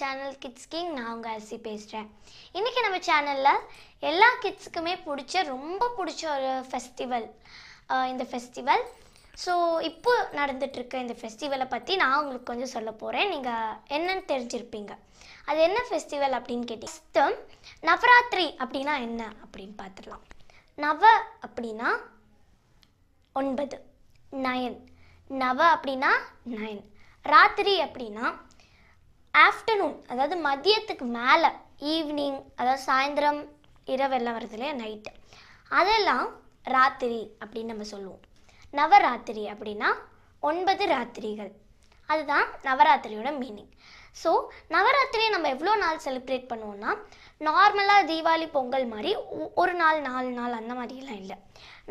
channel kids king நான் உங்கள் அரிசி பேசுகிறேன் இன்றைக்கி நம்ம சேனலில் எல்லா கிட்ஸுக்குமே பிடிச்ச ரொம்ப பிடிச்ச ஒரு ஃபெஸ்டிவல் இந்த ஃபெஸ்டிவல் ஸோ இப்போ நடந்துகிட்ருக்க இந்த ஃபெஸ்டிவலை பற்றி நான் உங்களுக்கு கொஞ்சம் சொல்ல போகிறேன் நீங்கள் என்னன்னு தெரிஞ்சிருப்பீங்க அது என்ன ஃபெஸ்டிவல் அப்படின்னு கேட்டீங்க நவராத்திரி அப்படின்னா என்ன அப்படின்னு பார்த்துடலாம் நவ அப்படின்னா ஒன்பது நயன் நவ அப்படின்னா நயன் ராத்திரி அப்படின்னா ஆஃப்டர்நூன் அதாவது மதியத்துக்கு மேலே ஈவினிங் அதாவது சாயந்தரம் இரவெல்லாம் வருது இல்லையா நைட்டு அதெல்லாம் ராத்திரி அப்படின்னு நம்ம சொல்லுவோம் நவராத்திரி அப்படின்னா ஒன்பது ராத்திரிகள் அதுதான் நவராத்திரியோட மீனிங் ஸோ நவராத்திரியை நம்ம எவ்வளோ நாள் செலிப்ரேட் பண்ணுவோம்னா நார்மலாக தீபாவளி பொங்கல் மாதிரி ஒரு நாள் நாலு நாள் அந்த மாதிரிலாம் இல்லை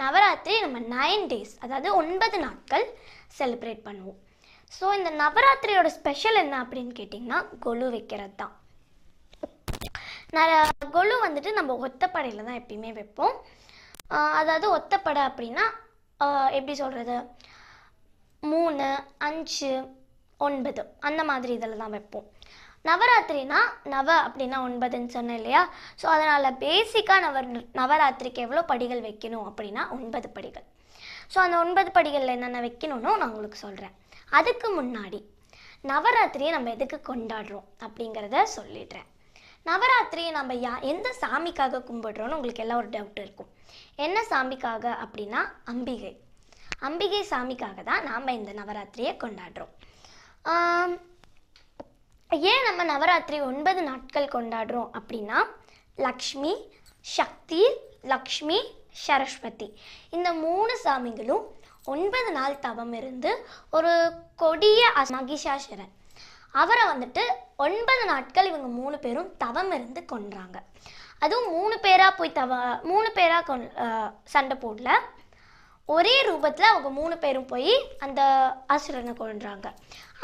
நவராத்திரி நம்ம நைன் டேஸ் அதாவது ஒன்பது நாட்கள் செலிப்ரேட் பண்ணுவோம் ஸோ இந்த நவராத்திரியோட ஸ்பெஷல் என்ன அப்படின்னு கேட்டிங்கன்னா கொலு வைக்கிறது தான் கொலு வந்துட்டு நம்ம ஒத்தப்படையில் தான் எப்பயுமே வைப்போம் அதாவது ஒத்தப்படை அப்படின்னா எப்படி சொல்கிறது மூணு அஞ்சு ஒன்பது அந்த மாதிரி இதில் தான் வைப்போம் நவராத்திரினா நவ அப்படின்னா ஒன்பதுன்னு சொன்னேன் இல்லையா ஸோ அதனால் பேசிக்காக நவர் நவராத்திரிக்கு எவ்வளோ படிகள் வைக்கணும் அப்படின்னா ஒன்பது படிகள் ஸோ அந்த ஒன்பது படிகளில் என்னென்ன வைக்கணும்னு நான் உங்களுக்கு சொல்கிறேன் அதுக்கு முன்னாடி நவராத்திரியை நம்ம எதுக்கு கொண்டாடுறோம் அப்படிங்கிறத சொல்லிடுறேன் நவராத்திரியை நம்ம யா எந்த சாமிக்காக கும்பிடுறோன்னு உங்களுக்கு எல்லாம் ஒரு டவுட் இருக்கும் என்ன சாமிக்காக அப்படின்னா அம்பிகை அம்பிகை சாமிக்காக தான் நாம் இந்த நவராத்திரியை கொண்டாடுறோம் ஏன் நம்ம நவராத்திரி ஒன்பது நாட்கள் கொண்டாடுறோம் அப்படின்னா லக்ஷ்மி சக்தி லக்ஷ்மி சரஸ்வதி இந்த மூணு சாமிகளும் ஒன்பது நாள் தவம் இருந்து ஒரு கொடிய மகிஷாசுரன் அவரை வந்துட்டு ஒன்பது நாட்கள் இவங்க மூணு பேரும் தவம் இருந்து கொன்றாங்க அதுவும் மூணு பேராக போய் தவ மூணு பேராக கொ சண்டை போடல ஒரே ரூபத்தில் அவங்க மூணு பேரும் போய் அந்த அசுரனை கொன்றாங்க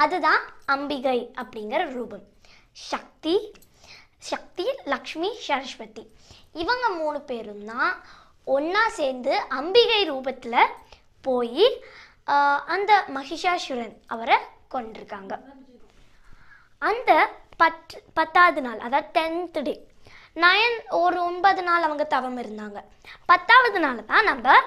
அதுதான் அம்பிகை அப்படிங்கிற ரூபம் சக்தி சக்தி லக்ஷ்மி சரஸ்வதி இவங்க மூணு பேரும் தான் ஒன்றா சேர்ந்து அம்பிகை ரூபத்தில் போய் அந்த மகிஷாசுரன் அவரை கொண்டிருக்காங்க அந்த பத் பத்தாவது நாள் அதாவது டென்த்து டே நயன் ஒரு ஒன்பது நாள் அவங்க தவம் இருந்தாங்க பத்தாவது நாள் தான் நம்ம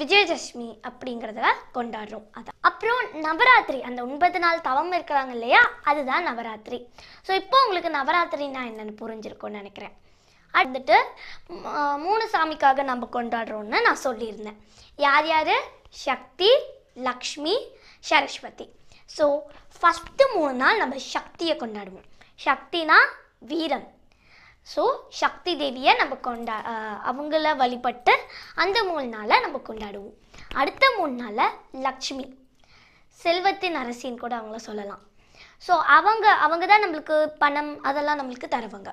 விஜயதஷ்மி அப்படிங்கிறத கொண்டாடுறோம் அதான் அப்புறம் நவராத்திரி அந்த ஒன்பது நாள் தவம் இருக்கிறாங்க இல்லையா அதுதான் நவராத்திரி ஸோ இப்போ உங்களுக்கு நான் என்னென்னு புரிஞ்சிருக்கும்னு நினைக்கிறேன் அடுத்துட்டு மூணு சாமிக்காக நம்ம கொண்டாடுறோன்னு நான் சொல்லியிருந்தேன் யார் யார் சக்தி லக்ஷ்மி சரஸ்வதி ஸோ ஃபஸ்ட்டு மூணு நாள் நம்ம சக்தியை கொண்டாடுவோம் சக்தினா வீரம் ஸோ சக்தி தேவியை நம்ம கொண்டா அவங்கள வழிபட்டு அந்த மூணு நாளை நம்ம கொண்டாடுவோம் அடுத்த மூணு நாளில் லக்ஷ்மி செல்வத்தின் அரசின்னு கூட அவங்கள சொல்லலாம் ஸோ அவங்க அவங்க தான் நம்மளுக்கு பணம் அதெல்லாம் நம்மளுக்கு தருவாங்க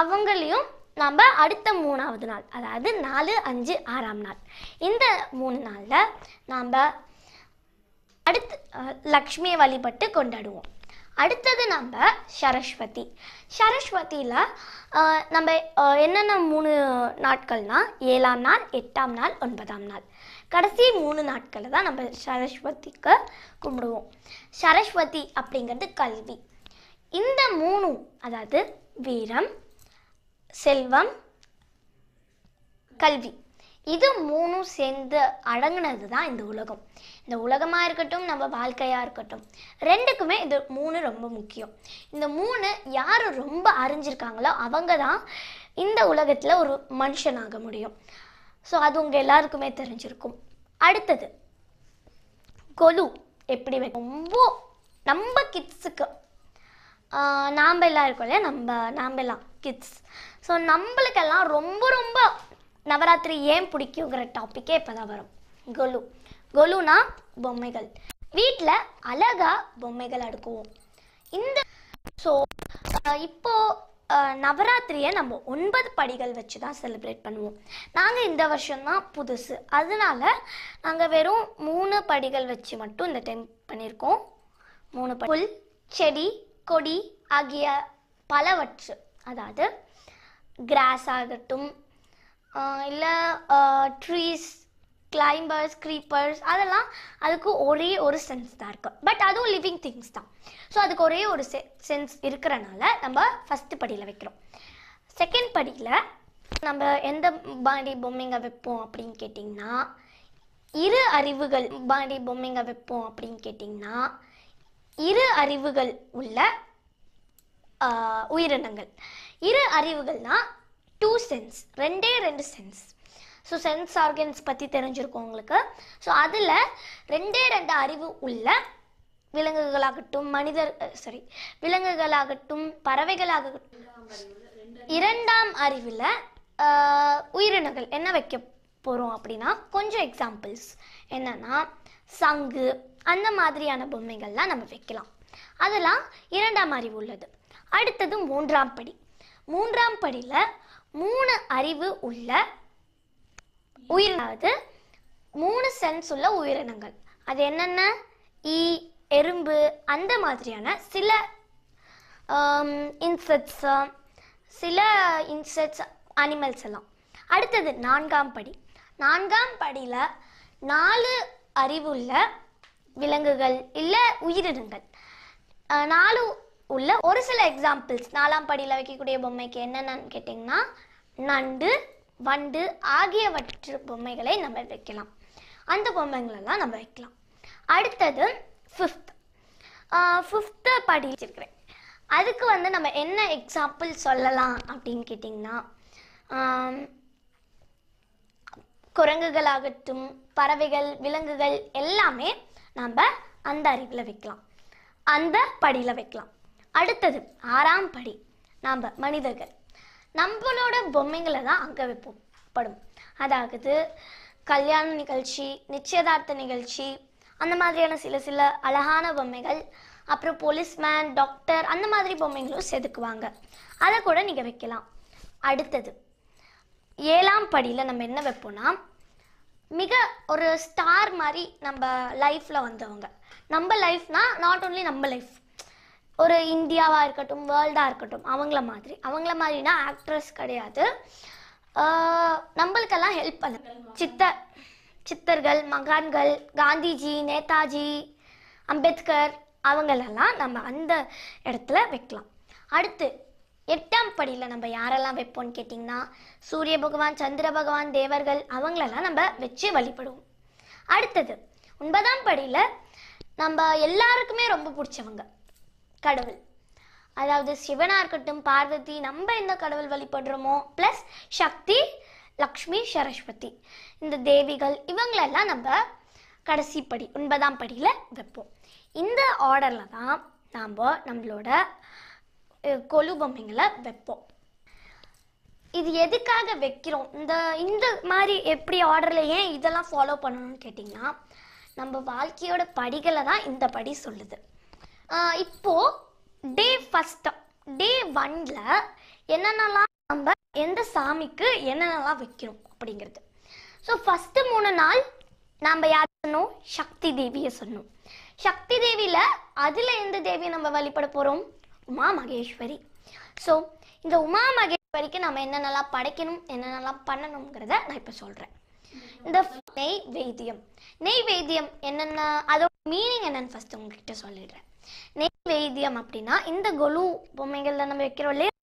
அவங்களையும் நம்ம அடுத்த மூணாவது நாள் அதாவது நாலு அஞ்சு ஆறாம் நாள் இந்த மூணு நாளில் நாம் அடுத்து லக்ஷ்மியை வழிபட்டு கொண்டாடுவோம் அடுத்தது நம்ம சரஸ்வதி சரஸ்வதியில் நம்ம என்னென்ன மூணு நாட்கள்னால் ஏழாம் நாள் எட்டாம் நாள் ஒன்பதாம் நாள் கடைசி மூணு நாட்களில் தான் நம்ம சரஸ்வதிக்கு கும்பிடுவோம் சரஸ்வதி அப்படிங்கிறது கல்வி இந்த மூணும் அதாவது வீரம் செல்வம் கல்வி இது மூணும் சேர்ந்து அடங்கினது தான் இந்த உலகம் இந்த உலகமாக இருக்கட்டும் நம்ம வாழ்க்கையாக இருக்கட்டும் ரெண்டுக்குமே இது மூணு ரொம்ப முக்கியம் இந்த மூணு யார் ரொம்ப அறிஞ்சிருக்காங்களோ அவங்க தான் இந்த உலகத்தில் ஒரு மனுஷனாக முடியும் ஸோ அது உங்கள் எல்லாருக்குமே தெரிஞ்சிருக்கும் அடுத்தது கொலு எப்படி ரொம்ப நம்ம கிட்ஸுக்கு நாம்பெல்லாம் இருக்கும் இல்லையா நம்ம நாம்பெல்லாம் கிட்ஸ் ஸோ நம்மளுக்கெல்லாம் ரொம்ப ரொம்ப நவராத்திரி ஏன் பிடிக்குங்கிற டாப்பிக்கே இப்போ தான் வரும் கொலு கொலுனா பொம்மைகள் வீட்டில் அழகாக பொம்மைகள் அடுக்குவோம் இந்த ஸோ இப்போது நவராத்திரியை நம்ம ஒன்பது படிகள் வச்சு தான் செலிப்ரேட் பண்ணுவோம் நாங்கள் இந்த வருஷம்தான் புதுசு அதனால நாங்கள் வெறும் மூணு படிகள் வச்சு மட்டும் இந்த டைம் பண்ணியிருக்கோம் மூணு புல் செடி கொடி ஆகிய பலவற்று அதாவது கிராஸ் ஆகட்டும் இல்லை ட்ரீஸ் கிளைம்பர்ஸ் க்ரீப்பர்ஸ் அதெல்லாம் அதுக்கு ஒரே ஒரு சென்ஸ் தான் இருக்குது பட் அதுவும் லிவிங் திங்ஸ் தான் ஸோ அதுக்கு ஒரே ஒரு செ சென்ஸ் இருக்கிறனால நம்ம ஃபஸ்ட்டு படியில் வைக்கிறோம் செகண்ட் படியில் நம்ம எந்த பாண்டி பொம்மைங்க வைப்போம் அப்படின்னு கேட்டிங்கன்னா இரு அறிவுகள் பாண்டி பொம்மைங்க வைப்போம் அப்படின்னு கேட்டிங்கன்னா இரு அறிவுகள் உள்ள உயிரினங்கள் இரு அறிவுகள்னா டூ சென்ஸ் ரெண்டே ரெண்டு சென்ஸ் ஸோ சென்ஸ் ஆர்கன்ஸ் பற்றி தெரிஞ்சிருக்கும் உங்களுக்கு ஸோ அதில் ரெண்டே ரெண்டு அறிவு உள்ள விலங்குகளாகட்டும் மனிதர் சாரி விலங்குகளாகட்டும் பறவைகளாகட்டும் இரண்டாம் அறிவில் உயிரினங்கள் என்ன வைக்க போகிறோம் அப்படின்னா கொஞ்சம் எக்ஸாம்பிள்ஸ் என்னென்னா சங்கு அந்த மாதிரியான பொம்மைகள்லாம் நம்ம வைக்கலாம் அதெல்லாம் இரண்டாம் அறிவு உள்ளது அடுத்தது மூன்றாம் படி மூன்றாம் படியில் மூணு அறிவு உள்ள உயிர் அதாவது மூணு சென்ஸ் உள்ள உயிரினங்கள் அது என்னென்ன ஈ எறும்பு அந்த மாதிரியான சில இன்செக்ட்ஸ் சில இன்செக்ட்ஸ் அனிமல்ஸ் எல்லாம் அடுத்தது நான்காம் படி நான்காம் படியில் நாலு அறிவுள்ள விலங்குகள் இல்லை உயிரினங்கள் நாலு உள்ள ஒரு சில எக்ஸாம்பிள்ஸ் நாலாம் படியில் வைக்கக்கூடிய பொம்மைக்கு என்னென்னு கேட்டிங்கன்னா நண்டு வண்டு ஆகியவற்று பொம்மைகளை நம்ம வைக்கலாம் அந்த பொம்மைங்களெல்லாம் நம்ம வைக்கலாம் அடுத்தது ஃபிஃப்த் ஃபிஃப்த்து படிச்சிருக்கிறேன் அதுக்கு வந்து நம்ம என்ன எக்ஸாம்பிள் சொல்லலாம் அப்படின்னு கேட்டிங்கன்னா குரங்குகளாகட்டும் பறவைகள் விலங்குகள் எல்லாமே நம்ம அந்த அறிவில் வைக்கலாம் அந்த படியில் வைக்கலாம் அடுத்தது ஆறாம் படி நாம் மனிதர்கள் நம்மளோட பொம்மைங்களை தான் அங்கே வைப்போம் படும் அதாவது கல்யாண நிகழ்ச்சி நிச்சயதார்த்த நிகழ்ச்சி அந்த மாதிரியான சில சில அழகான பொம்மைகள் அப்புறம் போலீஸ்மேன் டாக்டர் அந்த மாதிரி பொம்மைங்களும் செதுக்குவாங்க அதை கூட நீங்கள் வைக்கலாம் அடுத்தது ஏழாம் படியில் நம்ம என்ன வைப்போம்னா மிக ஒரு ஸ்டார் மாதிரி நம்ம லைஃப்பில் வந்தவங்க நம்ம லைஃப்னா நாட் ஓன்லி நம்ம லைஃப் ஒரு இந்தியாவாக இருக்கட்டும் வேர்ல்டாக இருக்கட்டும் அவங்கள மாதிரி அவங்கள மாதிரினா ஆக்ட்ரஸ் கிடையாது நம்மளுக்கெல்லாம் ஹெல்ப் பண்ண சித்த சித்தர்கள் மகான்கள் காந்திஜி நேதாஜி அம்பேத்கர் அவங்களெல்லாம் நம்ம அந்த இடத்துல வைக்கலாம் அடுத்து எட்டாம் படியில் நம்ம யாரெல்லாம் வைப்போம்னு கேட்டிங்கன்னா சூரிய பகவான் சந்திர பகவான் தேவர்கள் அவங்களெல்லாம் நம்ம வச்சு வழிபடுவோம் அடுத்தது ஒன்பதாம் படியில் நம்ம எல்லாருக்குமே ரொம்ப பிடிச்சவங்க கடவுள் அதாவது சிவனாக இருக்கட்டும் பார்வதி நம்ம எந்த கடவுள் வழிபடுறோமோ ப்ளஸ் சக்தி லக்ஷ்மி சரஸ்வதி இந்த தேவிகள் இவங்களெல்லாம் நம்ம கடைசி படி ஒன்பதாம் படியில் வைப்போம் இந்த ஆர்டரில் தான் நாம் நம்மளோட கொலு பொம்மைங்களை வைப்போம் இது எதுக்காக வைக்கிறோம் இந்த இந்த மாதிரி எப்படி ஆர்டரில் ஏன் இதெல்லாம் ஃபாலோ பண்ணணும்னு கேட்டிங்கன்னா நம்ம வாழ்க்கையோட படிகளை தான் இந்த படி சொல்லுது இப்போது டே ஃபஸ்ட்டு டே ஒனில் என்னென்னலாம் நம்ம எந்த சாமிக்கு என்னென்னலாம் வைக்கிறோம் அப்படிங்கிறது ஸோ ஃபஸ்ட்டு மூணு நாள் நாம் யார் சொன்னோம் சக்தி தேவியை சொன்னோம் சக்தி தேவியில் அதில் எந்த தேவியை நம்ம வழிபட போகிறோம் உமா மகேஸ்வரி ஸோ இந்த உமா மகேஸ்வரிக்கு நம்ம என்னென்னலாம் படைக்கணும் என்னென்னலாம் பண்ணணுங்கிறத நான் இப்போ சொல்கிறேன் இந்த நெய் வைத்தியம் நெய் வைத்தியம் என்னென்ன அதோட மீனிங் என்னன்னு ஃபஸ்ட்டு உங்ககிட்ட சொல்லிடுறேன் நெய் வைத்தியம் அப்படின்னா இந்த கொலு பொம்மைகளில் நம்ம வைக்கிறோம் இல்லையா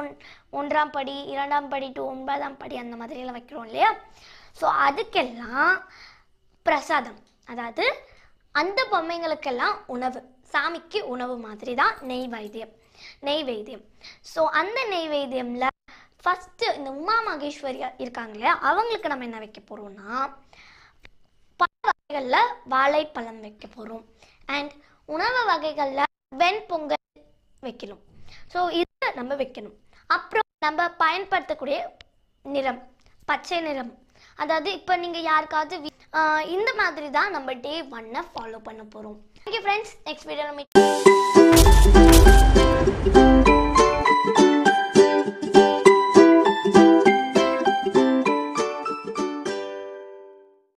ஒன் ஒன்றாம் படி இரண்டாம் படி டு ஒன்பதாம் படி அந்த மாதிரியெல்லாம் வைக்கிறோம் இல்லையா ஸோ அதுக்கெல்லாம் பிரசாதம் அதாவது அந்த பொம்மைங்களுக்கெல்லாம் உணவு சாமிக்கு உணவு மாதிரி தான் நெய்வேத்தியம் நெய்வேத்தியம் ஸோ அந்த நெய்வேத்தியமில் ஃபஸ்ட்டு இந்த உமா மகேஸ்வரி இருக்காங்களே அவங்களுக்கு நம்ம என்ன வைக்க போகிறோம்னா பல வகைகளில் வாழைப்பழம் வைக்க போகிறோம் அண்ட் உணவு வகைகளில் வெண்பொங்கல் வைக்கணும் ஸோ இதை நம்ம வைக்கணும் அப்புறம் நம்ம பயன்படுத்தக்கூடிய நிறம் பச்சை நிறம் அதாவது இப்போ நீங்கள் யாருக்காவது இந்த மாதிரி தான் நம்ம டே ஒன்னை ஃபாலோ பண்ண போகிறோம் thank you friends next video meet